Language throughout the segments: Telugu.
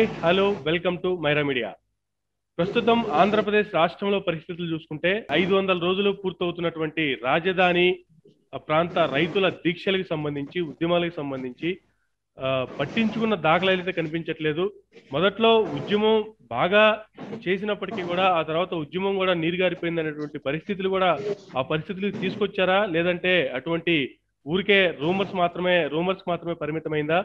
Hi hello welcome to Myra Media ప్రస్తుతం ఆంధ్రప్రదేశ్ రాష్ట్రంలో పరిస్థితులు చూసుకుంటే ఐదు వందల రోజులు పూర్తవుతున్నటువంటి రాజధాని ప్రాంత రైతుల దీక్షలకు సంబంధించి ఉద్యమాలకు సంబంధించి పట్టించుకున్న దాఖలా అయితే కనిపించట్లేదు మొదట్లో ఉద్యమం బాగా చేసినప్పటికీ కూడా ఆ తర్వాత ఉద్యమం కూడా నీరుగారిపోయింది అనేటువంటి పరిస్థితులు కూడా ఆ పరిస్థితులు తీసుకొచ్చారా లేదంటే అటువంటి ఊరికే రూమర్స్ మాత్రమే రూమర్స్ మాత్రమే పరిమితమైందా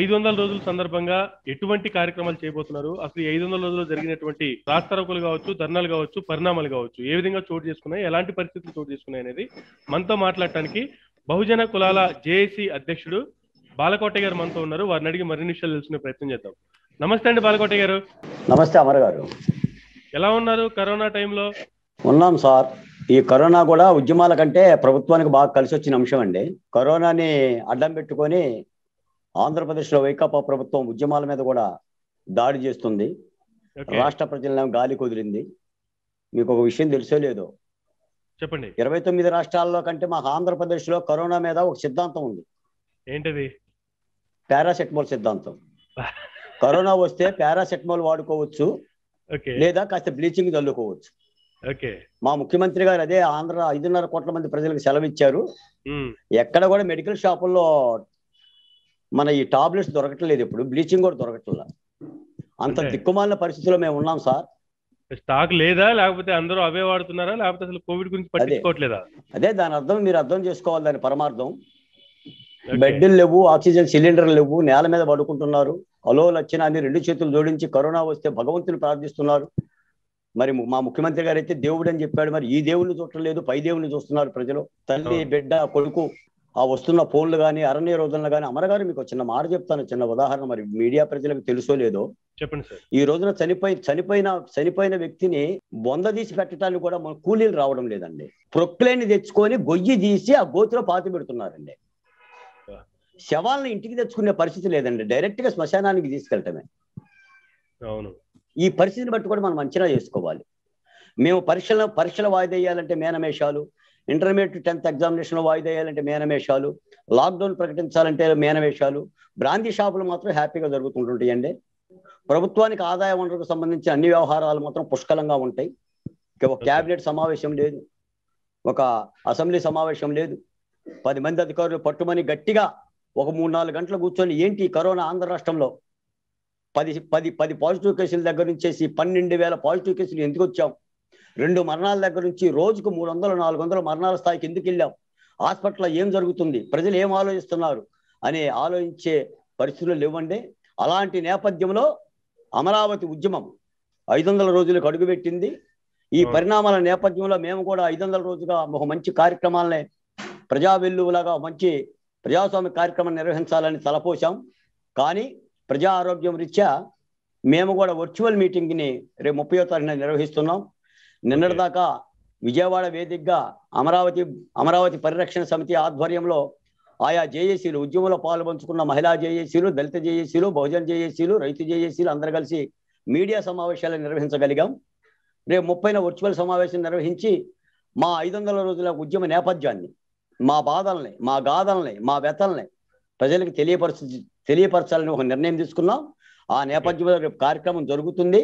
ఐదు వందల రోజుల సందర్భంగా ఎటువంటి కార్యక్రమాలు చేయబోతున్నారు అసలు ఈ ఐదు వందల రోజుల్లో జరిగినటువంటి రాస్తారోకులు కావచ్చు ధర్నాలు కావచ్చు పరిణామాలు కావచ్చు ఏ విధంగా చోటు చేసుకున్నాయి ఎలాంటి పరిస్థితులు చోటు చేసుకున్నాయి అనేది మనతో మాట్లాడటానికి బహుజన కులాల జేఏసీ అధ్యక్షుడు బాలకోట గారు మనతో ఉన్నారు వారిని అడిగి మరిన్ని విషయాలు తెలుసుకునే ప్రయత్నం చేద్దాం నమస్తే అండి బాలకోట గారు నమస్తే అమర్ గారు ఎలా ఉన్నారు కరోనా టైంలో ఉన్నాం సార్ ఈ కరోనా కూడా ఉద్యమాల కంటే ప్రభుత్వానికి బాగా కలిసి వచ్చిన అంశం అండి కరోనాని అడ్డం పెట్టుకొని ఆంధ్రప్రదేశ్లో వైకాపా ప్రభుత్వం ఉద్యమాల మీద కూడా దాడి చేస్తుంది రాష్ట్ర ప్రజలను గాలి కుదిరింది మీకు ఒక విషయం తెలిసే లేదో చెప్పండి ఇరవై తొమ్మిది రాష్ట్రాల్లో కంటే మాకు ఆంధ్రప్రదేశ్లో కరోనా మీద ఒక సిద్ధాంతం ఉంది ఏంటది పారాసెటమాల్ సిద్ధాంతం కరోనా వస్తే పారాసెటమాల్ వాడుకోవచ్చు లేదా కాస్త బ్లీచింగ్ చల్లుకోవచ్చు మా ముఖ్యమంత్రి గారు అదే ఆంధ్ర ఐదున్నర కోట్ల మంది ప్రజలకు సెలవు ఇచ్చారు ఎక్కడ కూడా మెడికల్ షాపుల్లో మన ఈ టాబ్లెట్స్ దొరకట్లేదు ఇప్పుడు బ్లీచింగ్ కూడా దొరకట్లేదు అంత దిక్కుమాలిన పరిస్థితిలో మేము ఉన్నాం సార్ స్టాక్ లేదా లేకపోతే అందరూ అవే వాడుతున్నారా లేకపోతే అసలు కోవిడ్ గురించి పట్టించుకోవట్లేదా అదే దాని అర్థం మీరు అర్థం చేసుకోవాలి దాని పరమార్థం బెడ్లు లేవు ఆక్సిజన్ సిలిండర్లు లేవు నేల మీద పడుకుంటున్నారు అలో లక్షణ అని రెండు చేతులు జోడించి కరోనా వస్తే భగవంతుని ప్రార్థిస్తున్నారు మరి మా ముఖ్యమంత్రి గారు అయితే దేవుడు అని చెప్పాడు మరి ఈ దేవుడిని చూడటం లేదు పై దేవుడిని చూస్తున్నారు ప్రజలు తల్లి బిడ్డ కొడుకు ఆ వస్తున్న ఫోన్లు కానీ అరణ్య రోజులు కానీ అమరగారు మీకు చిన్న మాట చెప్తాను చిన్న ఉదాహరణ మరి మీడియా ప్రజలకు తెలుసో లేదో చెప్పండి సార్ ఈ రోజున చనిపోయి చనిపోయిన చనిపోయిన వ్యక్తిని బొంద తీసి పెట్టడానికి కూడా మన కూలీలు రావడం లేదండి ప్రొక్లైన్ తెచ్చుకొని గొయ్యి తీసి ఆ గోతిలో పాతి పెడుతున్నారండి శవాలను ఇంటికి తెచ్చుకునే పరిస్థితి లేదండి డైరెక్ట్ గా శ్మశానానికి తీసుకెళ్ళటమే అవును ఈ పరిస్థితిని బట్టి కూడా మనం అంచనా చేసుకోవాలి మేము పరీక్షల పరీక్షలు వాయిదేయాలంటే మేనమేషాలు ఇంటర్మీడియట్ టెన్త్ ఎగ్జామినేషన్లో వాయిదా వేయాలంటే మేనమేషాలు లాక్డౌన్ ప్రకటించాలంటే మేనమేషాలు బ్రాంతి షాపులు మాత్రం హ్యాపీగా అండి ప్రభుత్వానికి ఆదాయ వనరులకు సంబంధించి అన్ని వ్యవహారాలు మాత్రం పుష్కలంగా ఉంటాయి ఒక క్యాబినెట్ సమావేశం లేదు ఒక అసెంబ్లీ సమావేశం లేదు పది మంది అధికారులు పట్టుమని గట్టిగా ఒక మూడు నాలుగు గంటలు కూర్చొని ఏంటి కరోనా ఆంధ్ర రాష్ట్రంలో పది పది పది పాజిటివ్ కేసుల దగ్గర నుంచేసి పన్నెండు వేల పాజిటివ్ కేసులు ఎందుకు వచ్చాము రెండు మరణాల దగ్గర నుంచి రోజుకు మూడు వందలు నాలుగు వందల మరణాల స్థాయికి ఎందుకు వెళ్ళాం హాస్పిటల్లో ఏం జరుగుతుంది ప్రజలు ఏం ఆలోచిస్తున్నారు అనే ఆలోచించే పరిస్థితులు లేవండి అలాంటి నేపథ్యంలో అమరావతి ఉద్యమం ఐదు వందల రోజులకు అడుగుపెట్టింది ఈ పరిణామాల నేపథ్యంలో మేము కూడా ఐదు వందల రోజుగా ఒక మంచి కార్యక్రమాలని ప్రజా వెల్లువలాగా మంచి ప్రజాస్వామ్య కార్యక్రమం నిర్వహించాలని తలపోసాం కానీ ప్రజా ఆరోగ్యం రీత్యా మేము కూడా వర్చువల్ మీటింగ్ని రేపు ముప్పయో తారీఖున నిర్వహిస్తున్నాం నిన్నటిదాకా విజయవాడ వేదికగా అమరావతి అమరావతి పరిరక్షణ సమితి ఆధ్వర్యంలో ఆయా జేఏసీలు ఉద్యమంలో పాల్పంచుకున్న మహిళా జేఏసీలు దళిత జేఏసీలు బహుజన జేఏసీలు రైతు జేఏసీలు అందరు కలిసి మీడియా సమావేశాలు నిర్వహించగలిగాం రేపు ముప్పైన వర్చువల్ సమావేశం నిర్వహించి మా ఐదు వందల రోజుల ఉద్యమ నేపథ్యాన్ని మా బాధల్ని మా గాథల్ని మా వెతల్ని ప్రజలకు తెలియపరచ తెలియపరచాలని ఒక నిర్ణయం తీసుకున్నాం ఆ నేపథ్యంలో రేపు కార్యక్రమం జరుగుతుంది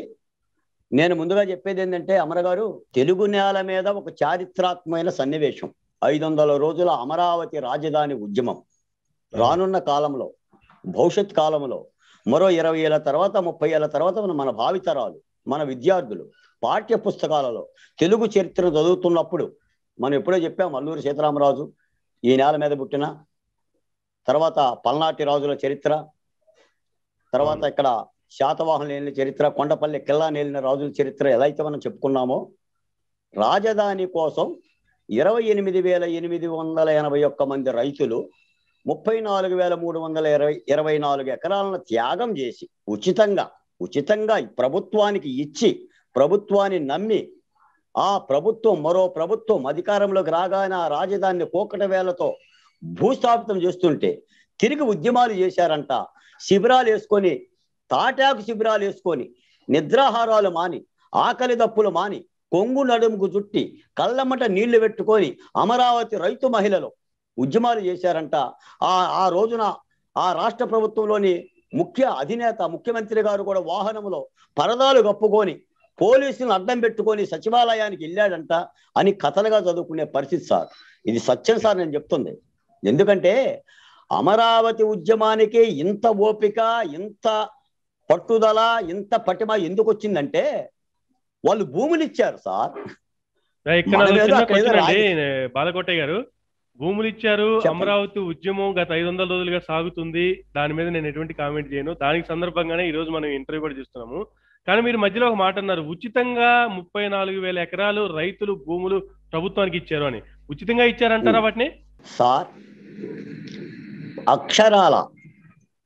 నేను ముందుగా చెప్పేది ఏంటంటే అమరగారు తెలుగు నేల మీద ఒక చారిత్రాత్మైన సన్నివేశం ఐదు వందల రోజుల అమరావతి రాజధాని ఉద్యమం రానున్న కాలంలో భవిష్యత్ కాలంలో మరో ఇరవై ఏళ్ళ తర్వాత ముప్పై ఏళ్ళ తర్వాత మన భావితరాలు మన విద్యార్థులు పాఠ్య పుస్తకాలలో తెలుగు చరిత్ర చదువుతున్నప్పుడు మనం ఎప్పుడో చెప్పాం అల్లూరి సీతారామరాజు ఈ నేల మీద పుట్టిన తర్వాత పల్నాటి రాజుల చరిత్ర తర్వాత ఇక్కడ శాతవాహనులు ఏలిన చరిత్ర కొండపల్లి కిల్లా నేలిన రాజుల చరిత్ర ఎలా అయితే మనం చెప్పుకున్నామో రాజధాని కోసం ఇరవై ఎనిమిది వేల ఎనిమిది వందల ఎనభై ఒక్క మంది రైతులు ముప్పై నాలుగు వేల మూడు వందల ఇరవై ఇరవై నాలుగు ఎకరాలను త్యాగం చేసి ఉచితంగా ఉచితంగా ప్రభుత్వానికి ఇచ్చి ప్రభుత్వాన్ని నమ్మి ఆ ప్రభుత్వం మరో ప్రభుత్వం అధికారంలోకి రాగానే ఆ రాజధానిని కోకట వేలతో భూస్థాపితం చేస్తుంటే తిరిగి ఉద్యమాలు చేశారంట శిబిరాలు వేసుకొని తాటాకు శిబిరాలు వేసుకొని నిద్రాహారాలు మాని ఆకలి దప్పులు మాని కొంగు నడుముకు చుట్టి కళ్ళమట నీళ్లు పెట్టుకొని అమరావతి రైతు మహిళలు ఉద్యమాలు చేశారంట ఆ ఆ రోజున ఆ రాష్ట్ర ప్రభుత్వంలోని ముఖ్య అధినేత ముఖ్యమంత్రి గారు కూడా వాహనంలో పరదాలు కప్పుకొని పోలీసులను అడ్డం పెట్టుకొని సచివాలయానికి వెళ్ళాడంట అని కథలుగా చదువుకునే పరిస్థితి సార్ ఇది సత్యం సార్ నేను చెప్తుంది ఎందుకంటే అమరావతి ఉద్యమానికి ఇంత ఓపిక ఇంత పట్టుదల ఇంత పటిమ ఎందుకు వచ్చిందంటే వాళ్ళు భూములు ఇచ్చారు సార్ బాలకోట గారు భూములు ఇచ్చారు అమరావతి ఉద్యమం గత ఐదు వందల రోజులుగా సాగుతుంది దాని మీద నేను ఎటువంటి కామెంట్ చేయను దానికి సందర్భంగానే ఈ రోజు మనం ఇంటర్వ్యూ కూడా చేస్తున్నాము కానీ మీరు మధ్యలో ఒక మాట అన్నారు ఉచితంగా ముప్పై నాలుగు వేల ఎకరాలు రైతులు భూములు ప్రభుత్వానికి ఇచ్చారు అని ఉచితంగా ఇచ్చారంటారా వాటిని సార్ అక్షరాల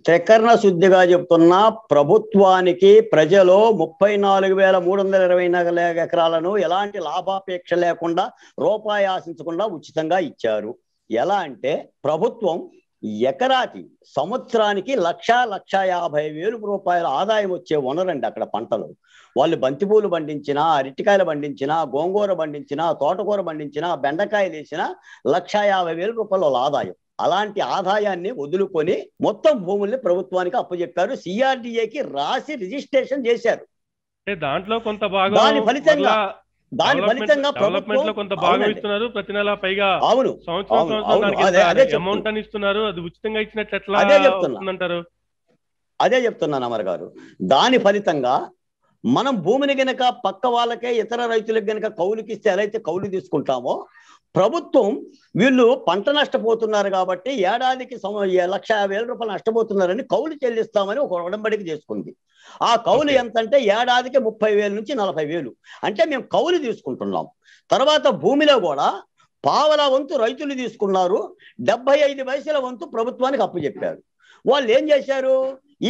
త్రికరణ శుద్ధిగా చెప్తున్న ప్రభుత్వానికి ప్రజలు ముప్పై నాలుగు వేల మూడు వందల ఇరవై నాలుగు ఎకరాలను ఎలాంటి లాభాపేక్ష లేకుండా రూపాయి ఆశించకుండా ఉచితంగా ఇచ్చారు ఎలా అంటే ప్రభుత్వం ఎకరాకి సంవత్సరానికి లక్ష లక్ష యాభై వేలు రూపాయల ఆదాయం వచ్చే వనరండి అక్కడ పంటలు వాళ్ళు బంతిపూలు పండించినా అరటికాయలు పండించినా గోంగూర పండించినా తోటకూర పండించినా బెండకాయలు వేసినా లక్ష యాభై వేల రూపాయల ఆదాయం అలాంటి ఆదాయాన్ని వదులుకొని మొత్తం భూముల్ని ప్రభుత్వానికి అప్పచెప్పారు సిఆర్డిఏకి రాసి రిజిస్ట్రేషన్ చేశారు దాంట్లో కొంత భాగం దాని ఫలితంగా దాని ఫలితంగా కొంత భాగం ఇస్తున్నారు ప్రతి నెల పైగా అవును అమౌంట్ అని ఇస్తున్నారు అది ఉచితంగా ఇచ్చినట్లు ఎట్లా అదే చెప్తున్నారు అదే చెప్తున్నాను అమర్ గారు దాని ఫలితంగా మనం భూమిని గనక పక్క వాళ్ళకే ఇతర రైతులకు గనక కౌలుకిస్తే ఎలా అయితే కౌలు తీసుకుంటామో ప్రభుత్వం వీళ్ళు పంట నష్టపోతున్నారు కాబట్టి ఏడాదికి లక్ష వేల రూపాయలు నష్టపోతున్నారని కౌలు చెల్లిస్తామని ఒక ఉడంబడిక చేసుకుంది ఆ కౌలు ఎంత అంటే ఏడాదికి ముప్పై వేలు నుంచి నలభై వేలు అంటే మేము కౌలు తీసుకుంటున్నాం తర్వాత భూమిలో కూడా పావల వంతు రైతులు తీసుకున్నారు డెబ్బై ఐదు వయసుల వంతు ప్రభుత్వానికి అప్పు చెప్పారు వాళ్ళు ఏం చేశారు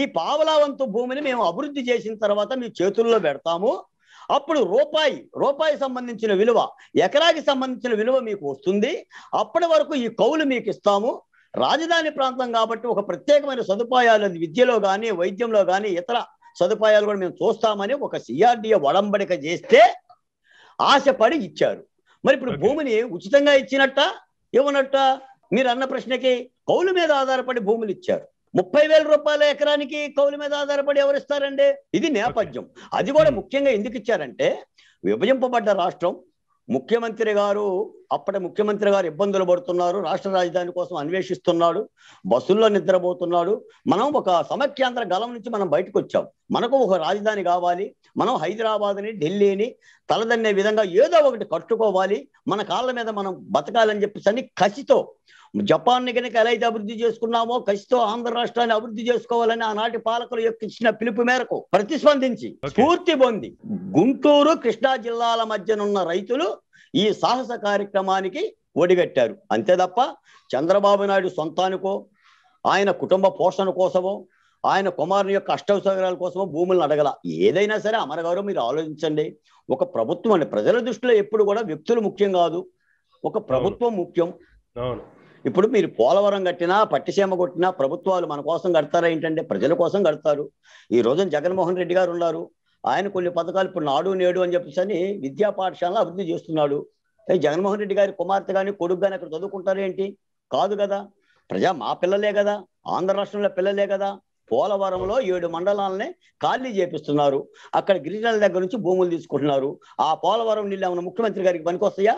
ఈ పావలా వంతు భూమిని మేము అభివృద్ధి చేసిన తర్వాత మీ చేతుల్లో పెడతాము అప్పుడు రూపాయి రూపాయి సంబంధించిన విలువ ఎకరాకి సంబంధించిన విలువ మీకు వస్తుంది అప్పటి వరకు ఈ కౌలు మీకు ఇస్తాము రాజధాని ప్రాంతం కాబట్టి ఒక ప్రత్యేకమైన సదుపాయాలు విద్యలో కానీ వైద్యంలో కానీ ఇతర సదుపాయాలు కూడా మేము చూస్తామని ఒక సిఆర్డిఏ వడంబడిక చేస్తే ఆశపడి ఇచ్చారు మరి ఇప్పుడు భూమిని ఉచితంగా ఇచ్చినట్ట ఇవ్వనట్ట మీరు అన్న ప్రశ్నకి కౌలు మీద ఆధారపడి భూములు ఇచ్చారు ముప్పై వేల రూపాయల ఎకరానికి కౌలు మీద ఆధారపడి ఎవరిస్తారండి ఇది నేపథ్యం అది కూడా ముఖ్యంగా ఎందుకు ఇచ్చారంటే విభజింపబడ్డ రాష్ట్రం ముఖ్యమంత్రి గారు అప్పటి ముఖ్యమంత్రి గారు ఇబ్బందులు పడుతున్నారు రాష్ట్ర రాజధాని కోసం అన్వేషిస్తున్నాడు బస్సుల్లో నిద్రపోతున్నాడు మనం ఒక సమైక్యాంధ్ర గలం నుంచి మనం బయటకు వచ్చాం మనకు ఒక రాజధాని కావాలి మనం హైదరాబాద్ని ఢిల్లీని తలదన్నే విధంగా ఏదో ఒకటి కట్టుకోవాలి మన కాళ్ళ మీద మనం బతకాలని చెప్పేసి అని కసితో జపాన్ని కనుక ఎలా అయితే అభివృద్ధి చేసుకున్నామో కసితో ఆంధ్ర రాష్ట్రాన్ని అభివృద్ధి చేసుకోవాలని ఆనాటి పాలకులు యొక్క ఇచ్చిన పిలుపు మేరకు ప్రతిస్పందించి స్ఫూర్తి పొంది గుంటూరు కృష్ణా జిల్లాల మధ్యనున్న రైతులు ఈ సాహస కార్యక్రమానికి ఒడిగట్టారు అంతే తప్ప చంద్రబాబు నాయుడు సొంతానికో ఆయన కుటుంబ పోషణ కోసమో ఆయన కుమారుని యొక్క సౌకర్యాల కోసమో భూములను అడగల ఏదైనా సరే అమరగారు మీరు ఆలోచించండి ఒక ప్రభుత్వం అంటే ప్రజల దృష్టిలో ఎప్పుడు కూడా వ్యక్తులు ముఖ్యం కాదు ఒక ప్రభుత్వం ముఖ్యం ఇప్పుడు మీరు పోలవరం కట్టినా పట్టిసీమ కొట్టినా ప్రభుత్వాలు మన కోసం కడతారా ఏంటంటే ప్రజల కోసం కడతారు ఈ రోజున జగన్మోహన్ రెడ్డి గారు ఉన్నారు ఆయన కొన్ని పథకాలు ఇప్పుడు నాడు నేడు అని చెప్పేసి అని విద్యా పాఠశాలను అభివృద్ధి చేస్తున్నాడు జగన్మోహన్ రెడ్డి గారి కుమార్తె కానీ కొడుకు కానీ అక్కడ చదువుకుంటారు ఏంటి కాదు కదా ప్రజా మా పిల్లలే కదా ఆంధ్ర రాష్ట్రంలో పిల్లలే కదా పోలవరంలో ఏడు మండలాలనే ఖాళీ చేపిస్తున్నారు అక్కడ గిరిజనుల దగ్గర నుంచి భూములు తీసుకుంటున్నారు ఆ పోలవరం నీళ్ళు ఏమైనా ముఖ్యమంత్రి గారికి పనికొస్తాయా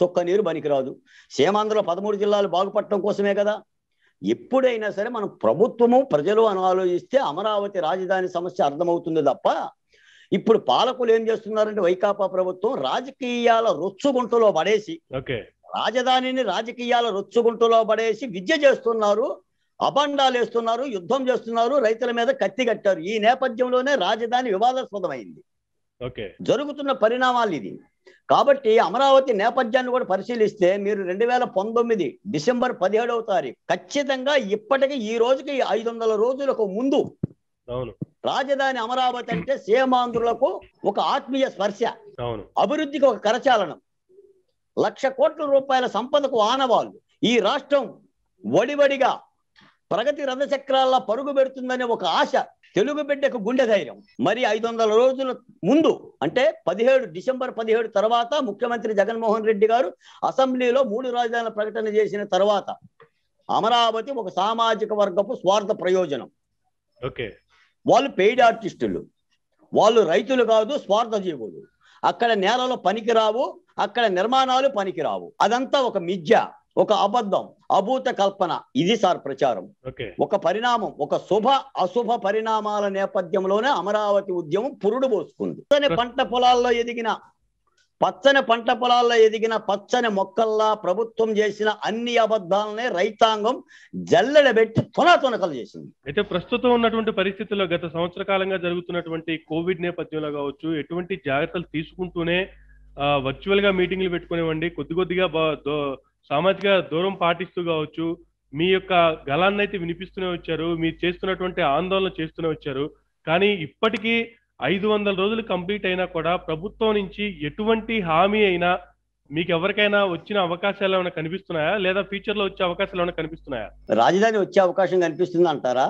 చొక్క నీరు రాదు సీమాంధ్రలో పదమూడు జిల్లాలు బాగుపడటం కోసమే కదా ఎప్పుడైనా సరే మనం ప్రభుత్వము ప్రజలు అని ఆలోచిస్తే అమరావతి రాజధాని సమస్య అర్థమవుతుంది తప్ప ఇప్పుడు పాలకులు ఏం చేస్తున్నారంటే వైకాపా ప్రభుత్వం రాజకీయాల రొచ్చుగుంటలో పడేసి రాజధానిని రాజకీయాల రొచ్చుగుంటలో పడేసి విద్య చేస్తున్నారు అబండాలు వేస్తున్నారు యుద్ధం చేస్తున్నారు రైతుల మీద కత్తి కట్టారు ఈ నేపథ్యంలోనే రాజధాని వివాదాస్పదమైంది జరుగుతున్న పరిణామాలు ఇది కాబట్టి అమరావతి నేపథ్యాన్ని కూడా పరిశీలిస్తే మీరు రెండు వేల పంతొమ్మిది డిసెంబర్ పదిహేడవ తారీఖు ఖచ్చితంగా ఇప్పటికి ఈ రోజుకి ఐదు వందల రోజులకు ముందు రాజధాని అమరావతి అంటే సీమాంధ్రులకు ఒక ఆత్మీయ స్పర్శ అభివృద్ధికి ఒక కరచాలనం లక్ష కోట్ల రూపాయల సంపదకు ఆనవాళ్ళు ఈ రాష్ట్రం వడివడిగా ప్రగతి రథచక్రాల్లో పరుగు పెడుతుందనే ఒక ఆశ తెలుగు బిడ్డకు గుండె ధైర్యం మరి ఐదు వందల రోజుల ముందు అంటే పదిహేడు డిసెంబర్ పదిహేడు తర్వాత ముఖ్యమంత్రి జగన్మోహన్ రెడ్డి గారు అసెంబ్లీలో మూడు రాజధానుల ప్రకటన చేసిన తర్వాత అమరావతి ఒక సామాజిక వర్గపు స్వార్థ ప్రయోజనం ఓకే వాళ్ళు పెయిడ్ ఆర్టిస్టులు వాళ్ళు రైతులు కాదు స్వార్థ జీవులు అక్కడ నేలలో పనికిరావు అక్కడ నిర్మాణాలు పనికిరావు అదంతా ఒక మిథ్య ఒక అబద్ధం అభూత కల్పన ఇది సార్ ప్రచారం ఒక పరిణామం ఒక శుభ అశుభ పరిణామాల నేపథ్యంలోనే అమరావతి ఉద్యమం పురుడు పోసుకుంది పచ్చని పంట పొలాల్లో ఎదిగిన పచ్చని పంట పొలాల్లో ఎదిగిన పచ్చని మొక్కల్లా ప్రభుత్వం చేసిన అన్ని అబద్ధాలనే రైతాంగం జల్లెడబెట్టి తొనకలు చేసింది అయితే ప్రస్తుతం ఉన్నటువంటి పరిస్థితుల్లో గత సంవత్సర కాలంగా జరుగుతున్నటువంటి కోవిడ్ నేపథ్యంలో కావచ్చు ఎటువంటి జాగ్రత్తలు తీసుకుంటూనే వర్చువల్ గా మీటింగ్లు పెట్టుకునేవండి కొద్ది కొద్దిగా సామాజిక దూరం పాటిస్తూ కావచ్చు మీ యొక్క గలాన్ని అయితే వినిపిస్తూనే వచ్చారు మీరు చేస్తున్నటువంటి ఆందోళన చేస్తూనే వచ్చారు కానీ ఇప్పటికీ ఐదు వందల రోజులు కంప్లీట్ అయినా కూడా ప్రభుత్వం నుంచి ఎటువంటి హామీ అయినా మీకు ఎవరికైనా వచ్చిన అవకాశాలు ఏమైనా కనిపిస్తున్నాయా లేదా ఫ్యూచర్ లో వచ్చే అవకాశాలు ఏమైనా కనిపిస్తున్నాయా రాజధాని వచ్చే అవకాశం కనిపిస్తుంది అంటారా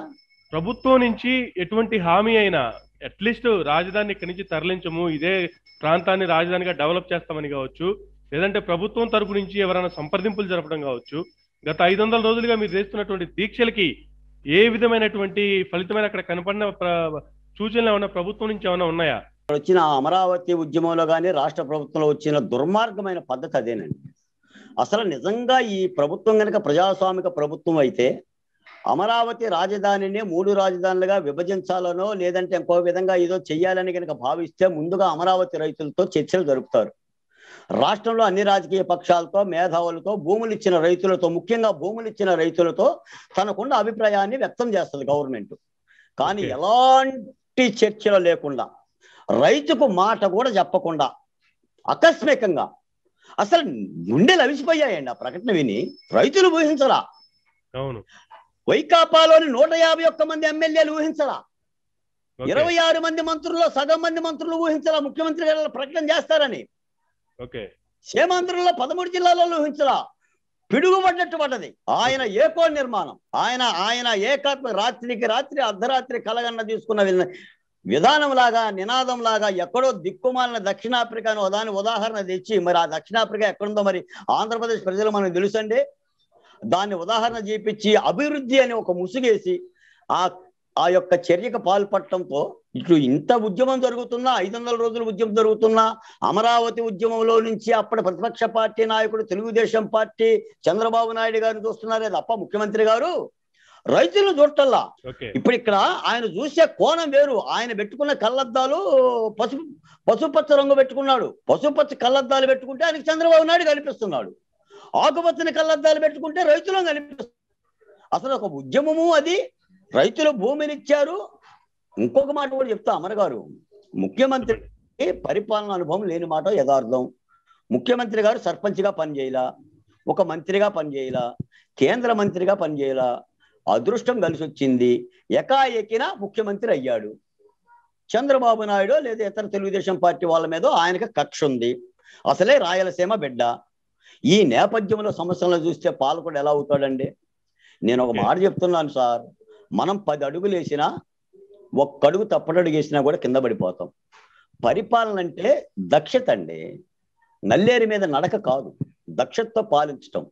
ప్రభుత్వం నుంచి ఎటువంటి హామీ అయినా అట్లీస్ట్ రాజధాని ఇక్కడి నుంచి తరలించము ఇదే ప్రాంతాన్ని రాజధానిగా డెవలప్ చేస్తామని కావచ్చు లేదంటే ప్రభుత్వం తరపు నుంచి ఎవరైనా సంప్రదింపులు జరపడం కావచ్చు గత ఐదు వందల రోజులుగా మీరు చేస్తున్నటువంటి దీక్షలకి ఏ విధమైనటువంటి ఫలితమైన అక్కడ కనపడిన సూచనలు ఏమైనా ప్రభుత్వం నుంచి ఏమైనా ఉన్నాయా వచ్చిన అమరావతి ఉద్యమంలో కానీ రాష్ట్ర ప్రభుత్వంలో వచ్చిన దుర్మార్గమైన పద్ధతి అదేనండి అసలు నిజంగా ఈ ప్రభుత్వం కనుక ప్రజాస్వామిక ప్రభుత్వం అయితే అమరావతి రాజధానిని మూడు రాజధానులుగా విభజించాలనో లేదంటే ఇంకో విధంగా ఏదో చెయ్యాలని కనుక భావిస్తే ముందుగా అమరావతి రైతులతో చర్చలు జరుపుతారు రాష్ట్రంలో అన్ని రాజకీయ పక్షాలతో మేధావులతో భూములు ఇచ్చిన రైతులతో ముఖ్యంగా భూములు ఇచ్చిన రైతులతో తనకున్న అభిప్రాయాన్ని వ్యక్తం చేస్తుంది గవర్నమెంట్ కానీ ఎలాంటి చర్చలు లేకుండా రైతుకు మాట కూడా చెప్పకుండా ఆకస్మికంగా అసలు గుండెలు అవిసిపోయాయండి ఆ ప్రకటన విని రైతులు ఊహించరా అవును వైకాపాలోని నూట యాభై ఒక్క మంది ఎమ్మెల్యేలు ఊహించరా ఇరవై ఆరు మంది మంత్రుల్లో సగం మంది మంత్రులు ఊహించరా ముఖ్యమంత్రి గారు ప్రకటన చేస్తారని ఓకే సీమాంధ్రంలో పదమూడు జిల్లాలలో పిడుగు పిడుగుపడ్డట్టు పడ్డది ఆయన ఏకో నిర్మాణం ఆయన ఆయన ఏకాత్మ రాత్రికి రాత్రి అర్ధరాత్రి కలగన్న తీసుకున్న విధానం లాగా నినాదం లాగా ఎక్కడో దిక్కుమాలిన దక్షిణాఫ్రికాను దాని ఉదాహరణ తెచ్చి మరి ఆ దక్షిణాఫ్రికా ఎక్కడుందో మరి ఆంధ్రప్రదేశ్ ప్రజలు మనకు తెలుసండి దాన్ని ఉదాహరణ చేపించి అభివృద్ధి అని ఒక ముసుగేసి ఆ ఆ యొక్క చర్యకు పాల్పడటంతో ఇట్లు ఇంత ఉద్యమం జరుగుతున్నా ఐదు వందల రోజుల ఉద్యమం జరుగుతున్నా అమరావతి ఉద్యమంలో నుంచి అప్పటి ప్రతిపక్ష పార్టీ నాయకుడు తెలుగుదేశం పార్టీ చంద్రబాబు నాయుడు గారిని చూస్తున్నారే తప్ప ముఖ్యమంత్రి గారు రైతులను చూడటల్లా ఇప్పుడు ఇక్కడ ఆయన చూసే కోణం వేరు ఆయన పెట్టుకున్న కళ్ళద్దాలు పసుపు పసుపచ్చ రంగు పెట్టుకున్నాడు పసుపచ్చ కళ్ళద్దాలు పెట్టుకుంటే ఆయనకు చంద్రబాబు నాయుడు కనిపిస్తున్నాడు ఆకుపచ్చని కళ్ళద్దాలు పెట్టుకుంటే రైతులను కనిపిస్తుంది అసలు ఒక ఉద్యమము అది రైతులు భూమినిచ్చారు ఇంకొక మాట కూడా చెప్తా అమరగారు ముఖ్యమంత్రి పరిపాలన అనుభవం లేని మాట యథార్థం ముఖ్యమంత్రి గారు సర్పంచ్గా పనిచేయలా ఒక మంత్రిగా పనిచేయలా కేంద్ర మంత్రిగా పనిచేయలా అదృష్టం కలిసి వచ్చింది ఎకాఎకిన ముఖ్యమంత్రి అయ్యాడు చంద్రబాబు నాయుడు లేదా ఇతర తెలుగుదేశం పార్టీ వాళ్ళ మీద ఆయనకు కక్ష ఉంది అసలే రాయలసీమ బిడ్డ ఈ నేపథ్యంలో సమస్యలను చూస్తే పాలకుడు ఎలా అవుతాడండి నేను ఒక మాట చెప్తున్నాను సార్ మనం పది అడుగులు వేసినా ఒక్కడుగు తప్పటడుగు వేసినా కూడా కింద పడిపోతాం పరిపాలన అంటే దక్షత అండి నల్లేరి మీద నడక కాదు దక్షతతో పాలించటం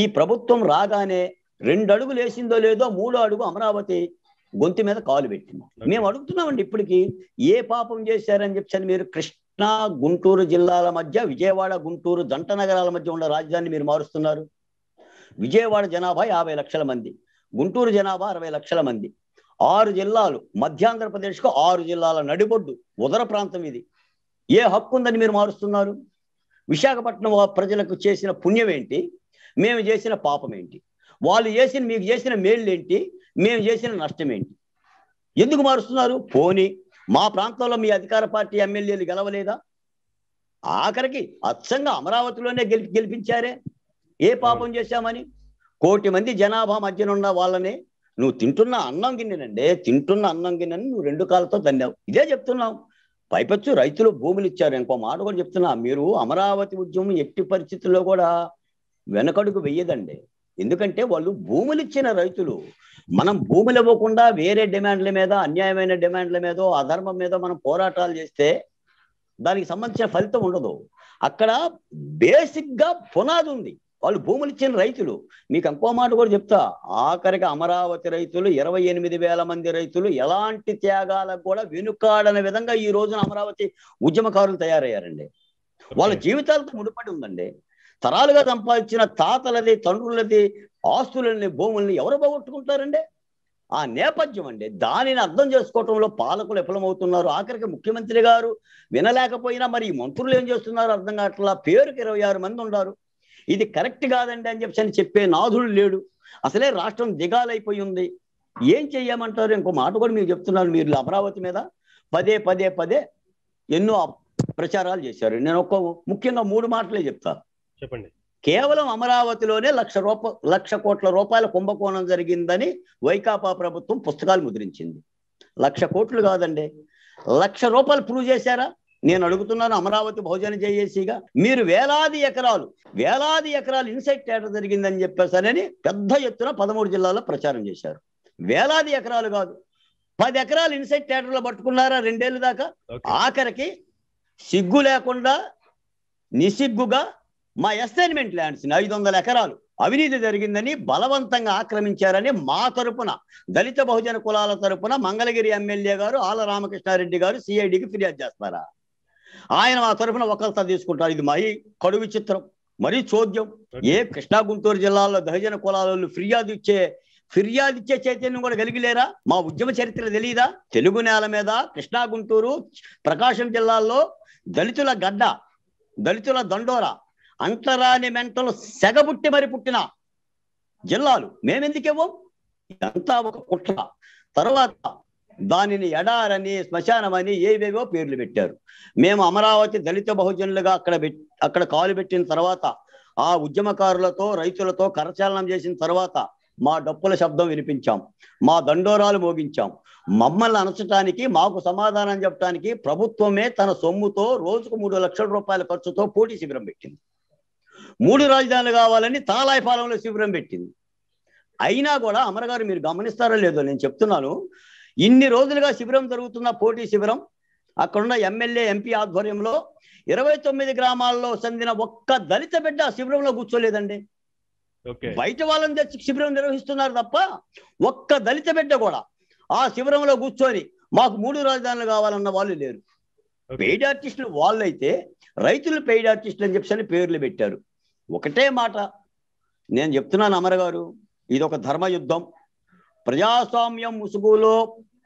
ఈ ప్రభుత్వం రాగానే రెండు అడుగులు వేసిందో లేదో మూడో అడుగు అమరావతి గొంతు మీద కాలు పెట్టింది మేము అడుగుతున్నామండి ఇప్పటికి ఏ పాపం చేశారని చెప్పని మీరు కృష్ణా గుంటూరు జిల్లాల మధ్య విజయవాడ గుంటూరు జంట నగరాల మధ్య ఉన్న రాజధానిని మీరు మారుస్తున్నారు విజయవాడ జనాభా యాభై లక్షల మంది గుంటూరు జనాభా అరవై లక్షల మంది ఆరు జిల్లాలు మధ్యాంధ్రప్రదేశ్కు ఆరు జిల్లాల నడిబొడ్డు ఉదర ప్రాంతం ఇది ఏ హక్కు ఉందని మీరు మారుస్తున్నారు విశాఖపట్నం ప్రజలకు చేసిన పుణ్యం ఏంటి మేము చేసిన పాపం ఏంటి వాళ్ళు చేసిన మీకు చేసిన ఏంటి మేము చేసిన నష్టం ఏంటి ఎందుకు మారుస్తున్నారు పోని మా ప్రాంతంలో మీ అధికార పార్టీ ఎమ్మెల్యేలు గెలవలేదా ఆఖరికి అచ్చంగా అమరావతిలోనే గెలిపి గెలిపించారే ఏ పాపం చేశామని కోటి మంది జనాభా మధ్యన ఉన్న వాళ్ళని నువ్వు తింటున్న అన్నం గిన్నెనండి తింటున్న అన్నం గిన్నెని నువ్వు రెండు కాళ్ళతో తన్నావు ఇదే చెప్తున్నావు పైపచ్చు రైతులు భూములు ఇచ్చారు ఇంకో మాట కూడా చెప్తున్నా మీరు అమరావతి ఉద్యమం ఎట్టి పరిస్థితుల్లో కూడా వెనకడుగు వెయ్యదండి ఎందుకంటే వాళ్ళు భూములు ఇచ్చిన రైతులు మనం భూములు ఇవ్వకుండా వేరే డిమాండ్ల మీద అన్యాయమైన డిమాండ్ల మీద అధర్మం మీద మనం పోరాటాలు చేస్తే దానికి సంబంధించిన ఫలితం ఉండదు అక్కడ బేసిక్గా పునాది ఉంది వాళ్ళు భూములు ఇచ్చిన రైతులు మీకు ఇంకో మాట కూడా చెప్తా ఆఖరికి అమరావతి రైతులు ఇరవై ఎనిమిది వేల మంది రైతులు ఎలాంటి త్యాగాలకు కూడా వెనుకాడన విధంగా ఈ రోజున అమరావతి ఉద్యమకారులు తయారయ్యారండి వాళ్ళ జీవితాలతో ముడిపడి ఉందండి తరాలుగా సంపాదించిన తాతలది తండ్రులది ఆస్తులని భూముల్ని ఎవరు పోగొట్టుకుంటారండి ఆ నేపథ్యం అండి దానిని అర్థం చేసుకోవటంలో పాలకులు విఫలమవుతున్నారు ఆఖరికి ముఖ్యమంత్రి గారు వినలేకపోయినా మరి ఈ మంత్రులు ఏం చేస్తున్నారు అర్థం కావట్లా పేరుకి ఇరవై ఆరు మంది ఉన్నారు ఇది కరెక్ట్ కాదండి అని చెప్పి చెప్పే నాథుడు లేడు అసలే రాష్ట్రం దిగాలైపోయి ఉంది ఏం చెయ్యమంటారు ఇంకో మాట కూడా మీకు చెప్తున్నాను మీరు అమరావతి మీద పదే పదే పదే ఎన్నో ప్రచారాలు చేశారు నేను ఒక్క ముఖ్యంగా మూడు మాటలే చెప్తా చెప్పండి కేవలం అమరావతిలోనే లక్ష రూప లక్ష కోట్ల రూపాయల కుంభకోణం జరిగిందని వైకాపా ప్రభుత్వం పుస్తకాలు ముద్రించింది లక్ష కోట్లు కాదండి లక్ష రూపాయలు ప్రూవ్ చేశారా నేను అడుగుతున్నాను అమరావతి భోజనం చేసేసిగా మీరు వేలాది ఎకరాలు వేలాది ఎకరాలు ఇన్సెక్ట్ తేట జరిగిందని చెప్పేసరని పెద్ద ఎత్తున పదమూడు జిల్లాల్లో ప్రచారం చేశారు వేలాది ఎకరాలు కాదు పది ఎకరాలు ఇన్సెక్ట్ థియేటర్లో పట్టుకున్నారా రెండేళ్ళు దాకా ఆఖరికి సిగ్గు లేకుండా నిసిగ్గుగా మా అసైన్మెంట్ ల్యాండ్స్ ఐదు వందల ఎకరాలు అవినీతి జరిగిందని బలవంతంగా ఆక్రమించారని మా తరపున దళిత బహుజన కులాల తరపున మంగళగిరి ఎమ్మెల్యే గారు ఆల రామకృష్ణారెడ్డి గారు సిఐడికి ఫిర్యాదు చేస్తారా ఆయన ఆ తరఫున ఒకరితో తీసుకుంటారు ఇది మరీ కడు విచిత్రం మరీ చోద్యం ఏ కృష్ణా గుంటూరు జిల్లాలో దహజన కులాలలో ఫిర్యాదు ఇచ్చే ఫిర్యాదు ఇచ్చే చైతన్యం కూడా కలిగిలేరా మా ఉద్యమ చరిత్ర తెలియదా తెలుగు నేల మీద కృష్ణా గుంటూరు ప్రకాశం జిల్లాల్లో దళితుల గడ్డ దళితుల దండోరా అంతరాని మెంటలు సెగబుట్టి మరి పుట్టిన జిల్లాలు మేమెందుకేమో ఇదంతా ఒక కుట్ర తర్వాత దానిని ఎడారని శ్మశానమని ఏవేవో పేర్లు పెట్టారు మేము అమరావతి దళిత బహుజనులుగా అక్కడ అక్కడ కాలు పెట్టిన తర్వాత ఆ ఉద్యమకారులతో రైతులతో కరచాలనం చేసిన తర్వాత మా డప్పుల శబ్దం వినిపించాం మా దండోరాలు మోగించాం మమ్మల్ని అనచటానికి మాకు సమాధానం చెప్పడానికి ప్రభుత్వమే తన సొమ్ముతో రోజుకు మూడు లక్షల రూపాయల ఖర్చుతో పోటీ శిబిరం పెట్టింది మూడు రాజధానులు కావాలని తాలాయపాలెంలో శిబిరం పెట్టింది అయినా కూడా అమరగారు మీరు గమనిస్తారో లేదో నేను చెప్తున్నాను ఇన్ని రోజులుగా శిబిరం జరుగుతున్న పోటీ శిబిరం అక్కడున్న ఎమ్మెల్యే ఎంపీ ఆధ్వర్యంలో ఇరవై తొమ్మిది గ్రామాల్లో చెందిన ఒక్క దళిత బిడ్డ శిబిరంలో కూర్చోలేదండి బయట వాళ్ళని తెచ్చి శిబిరం నిర్వహిస్తున్నారు తప్ప ఒక్క దళిత బిడ్డ కూడా ఆ శిబిరంలో కూర్చొని మాకు మూడు రాజధానులు కావాలన్న వాళ్ళు లేరు పెయిడ్ ఆర్టిస్టులు వాళ్ళైతే రైతులు పెయిడ్ ఆర్టిస్టులు అని చెప్పి పేర్లు పెట్టారు ఒకటే మాట నేను చెప్తున్నాను అమర గారు ఇది ఒక ధర్మయుద్ధం ప్రజాస్వామ్యం ముసుగులో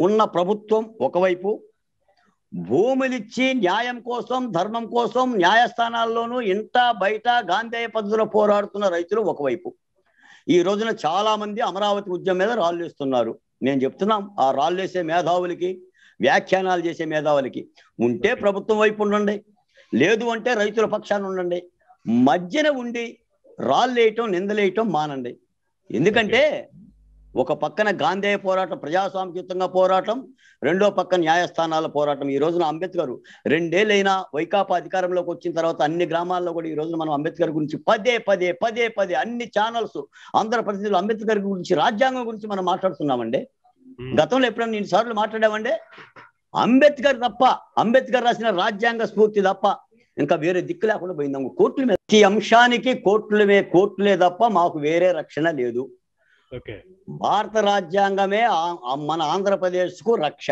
ఉన్న ప్రభుత్వం ఒకవైపు భూములిచ్చి న్యాయం కోసం ధర్మం కోసం న్యాయస్థానాల్లోనూ ఇంట బయట గాంధేయ పద్ధతిలో పోరాడుతున్న రైతులు ఒకవైపు ఈ రోజున చాలా మంది అమరావతి ఉద్యమం మీద రాళ్ళేస్తున్నారు నేను చెప్తున్నాం ఆ రాళ్ళేసే మేధావులకి వ్యాఖ్యానాలు చేసే మేధావులకి ఉంటే ప్రభుత్వం వైపు ఉండండి లేదు అంటే రైతుల పక్షాన ఉండండి మధ్యన ఉండి రాళ్ళేయటం నిందలేయటం మానండి ఎందుకంటే ఒక పక్కన గాంధేయ పోరాటం ప్రజాస్వామికయుతంగా పోరాటం రెండో పక్క న్యాయస్థానాల పోరాటం ఈ రోజున అంబేద్కర్ రెండేళ్ళైనా వైకాపా అధికారంలోకి వచ్చిన తర్వాత అన్ని గ్రామాల్లో కూడా ఈ రోజున మనం అంబేద్కర్ గురించి పదే పదే పదే పదే అన్ని ఛానల్స్ ప్రతినిధులు అంబేద్కర్ గురించి రాజ్యాంగం గురించి మనం మాట్లాడుతున్నామండి గతంలో ఎప్పుడైనా నేను సార్లు మాట్లాడామండి అంబేద్కర్ తప్ప అంబేద్కర్ రాసిన రాజ్యాంగ స్ఫూర్తి తప్ప ఇంకా వేరే దిక్కు లేకుండా పోయిందాము కోర్టుల మీద ఈ అంశానికి కోర్టులమే కోర్టులే తప్ప మాకు వేరే రక్షణ లేదు భారత రాజ్యాంగమే మన ఆంధ్రప్రదేశ్కు రక్ష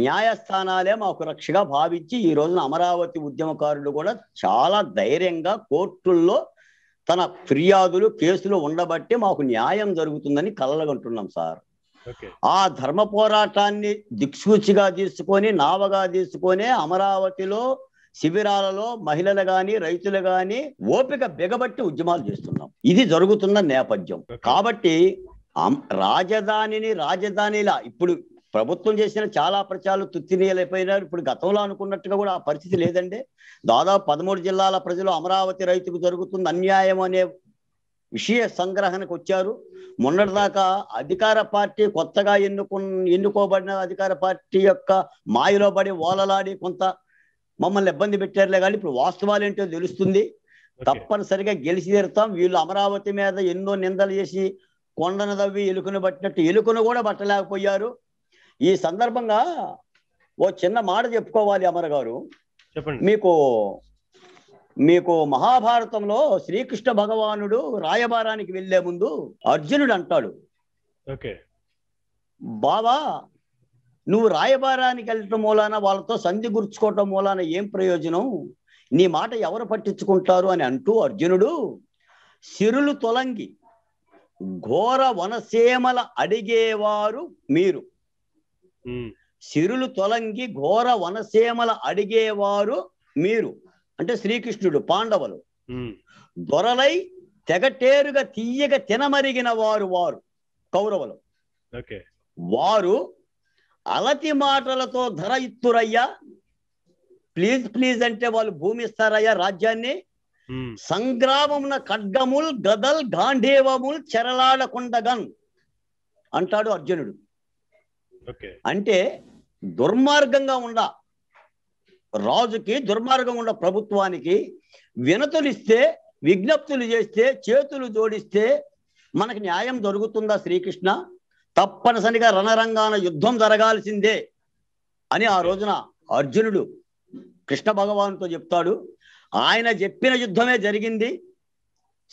న్యాయస్థానాలే మాకు రక్షగా భావించి ఈ రోజున అమరావతి ఉద్యమకారులు కూడా చాలా ధైర్యంగా కోర్టుల్లో తన ఫిర్యాదులు కేసులు ఉండబట్టి మాకు న్యాయం జరుగుతుందని కలలుగంటున్నాం సార్ ఆ ధర్మ పోరాటాన్ని దిక్సూచిగా తీసుకొని నావగా తీసుకొని అమరావతిలో శిబిరాలలో మహిళలు గాని రైతులు గాని ఓపిక బిగబట్టి ఉద్యమాలు చేస్తున్నాం ఇది జరుగుతున్న నేపథ్యం కాబట్టి రాజధానిని రాజధానిలా ఇప్పుడు ప్రభుత్వం చేసిన చాలా ప్రచారాలు తుత్తినీయలైపోయినారు ఇప్పుడు గతంలో అనుకున్నట్టుగా కూడా ఆ పరిస్థితి లేదండి దాదాపు పదమూడు జిల్లాల ప్రజలు అమరావతి రైతుకు జరుగుతున్న అన్యాయం అనే విషయ సంగ్రహణకు వచ్చారు మొన్నటిదాకా అధికార పార్టీ కొత్తగా ఎన్నుకు ఎన్నుకోబడిన అధికార పార్టీ యొక్క మాయలో పడి ఓలలాడి కొంత మమ్మల్ని ఇబ్బంది పెట్టారులే కానీ ఇప్పుడు వాస్తవాలు ఏంటో తెలుస్తుంది తప్పనిసరిగా గెలిచి తీరుతాం వీళ్ళు అమరావతి మీద ఎన్నో నిందలు చేసి కొండను తవ్వి ఎలుకను పట్టినట్టు ఎలుకను కూడా పట్టలేకపోయారు ఈ సందర్భంగా ఓ చిన్న మాట చెప్పుకోవాలి అమర గారు చెప్పండి మీకు మీకు మహాభారతంలో శ్రీకృష్ణ భగవానుడు రాయబారానికి వెళ్లే ముందు అర్జునుడు అంటాడు బాబా నువ్వు రాయబారానికి వెళ్ళటం మూలాన వాళ్ళతో సంధి గుర్చుకోవటం మూలాన ఏం ప్రయోజనం నీ మాట ఎవరు పట్టించుకుంటారు అని అంటూ అర్జునుడు సిరులు తొలంగి ఘోర వనసీమల అడిగేవారు మీరు సిరులు తొలంగి ఘోర వనసీమల అడిగేవారు మీరు అంటే శ్రీకృష్ణుడు పాండవులు దొరలై తెగటేరుగా తీయగా తినమరిగిన వారు వారు కౌరవులు వారు అలతి మాటలతో ధర ఇత్తురయ్యా ప్లీజ్ ప్లీజ్ అంటే వాళ్ళు భూమి ఇస్తారయ్యా రాజ్యాన్ని సంగ్రామమున ఖడ్గముల్ గదల్ గాంధేవముల్ చెరలాడకుండగన్ అంటాడు అర్జునుడు అంటే దుర్మార్గంగా ఉండ రాజుకి దుర్మార్గం ఉండ ప్రభుత్వానికి వినతులిస్తే విజ్ఞప్తులు చేస్తే చేతులు జోడిస్తే మనకి న్యాయం దొరుకుతుందా శ్రీకృష్ణ తప్పనిసరిగా రణరంగాన యుద్ధం జరగాల్సిందే అని ఆ రోజున అర్జునుడు కృష్ణ భగవానుతో చెప్తాడు ఆయన చెప్పిన యుద్ధమే జరిగింది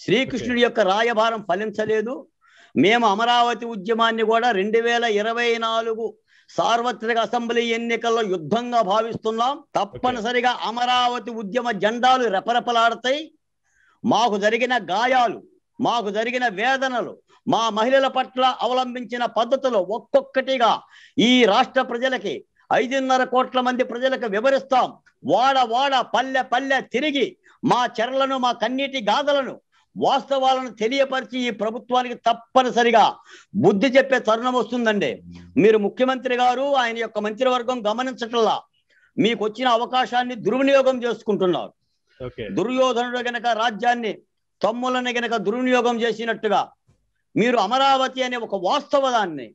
శ్రీకృష్ణుడి యొక్క రాయభారం ఫలించలేదు మేము అమరావతి ఉద్యమాన్ని కూడా రెండు వేల ఇరవై నాలుగు సార్వత్రిక అసెంబ్లీ ఎన్నికల్లో యుద్ధంగా భావిస్తున్నాం తప్పనిసరిగా అమరావతి ఉద్యమ జెండాలు రెపరెపలాడతాయి మాకు జరిగిన గాయాలు మాకు జరిగిన వేదనలు మా మహిళల పట్ల అవలంబించిన పద్ధతులు ఒక్కొక్కటిగా ఈ రాష్ట్ర ప్రజలకి ఐదున్నర కోట్ల మంది ప్రజలకు వివరిస్తాం వాడ వాడ పల్లె పల్లె తిరిగి మా చెరలను మా కన్నీటి గాథలను వాస్తవాలను తెలియపరిచి ఈ ప్రభుత్వానికి తప్పనిసరిగా బుద్ధి చెప్పే తరుణం వస్తుందండి మీరు ముఖ్యమంత్రి గారు ఆయన యొక్క మంత్రివర్గం గమనించటంలా మీకు వచ్చిన అవకాశాన్ని దుర్వినియోగం చేసుకుంటున్నారు దుర్యోధనుడు గనక రాజ్యాన్ని తమ్ములను గనక దుర్వినియోగం చేసినట్టుగా మీరు అమరావతి అనే ఒక వాస్తవదాన్ని